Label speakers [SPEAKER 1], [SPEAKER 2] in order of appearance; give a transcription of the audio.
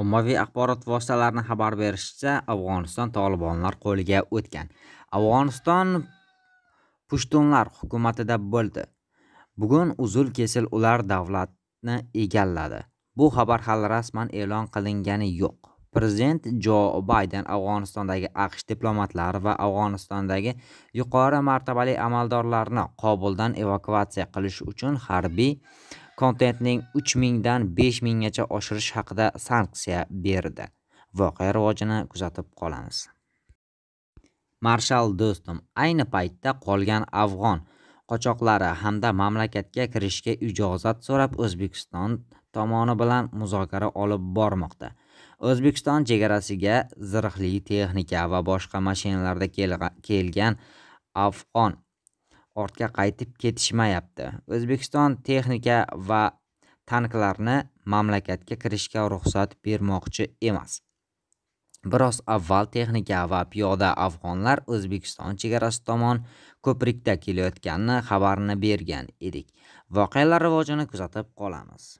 [SPEAKER 1] ommaviy axborot vositalarini xabar berishicha afg'oniston tolibonlar qo'liga o'tgan afg'oniston pushtunlar hukumatida bo'ldi bugun uzul kesil ular davlatni egalladi bu xabar hali rasman e'lon qilingani yo'q prezident jo bayden afg'onistondagi aqsh diplomatlari va afg'onistondagi yuqori martabali amaldorlarni qobuldan evakuatsiya qilish uchun harbiy kontentning 3000 dan 5000 gacha oshirish haqida sanksiya berdi. Voqea rivojini kuzatib qolamiz. Marshal do'stim, ayni paytda qolgan afg'on qochoqlari hamda mamlakatga kirishga ijozat so'rab O'zbekiston tomoni bilan muzokara olib bormoqda. O'zbekiston chegarasiga zirhli texnika va boshqa mashinalarda kelgan afg'on ortga qaytib ketishmayapti o'zbekiston texnika va tanklarni mamlakatga kirishga ruxsat bermoqchi emas biroz avval texnika va piyoda afg'onlar o'zbekiston chegarasi tomon ko'prikda kelayotgani xabarini bergan edik voqealar rivojini kuzatib qolamiz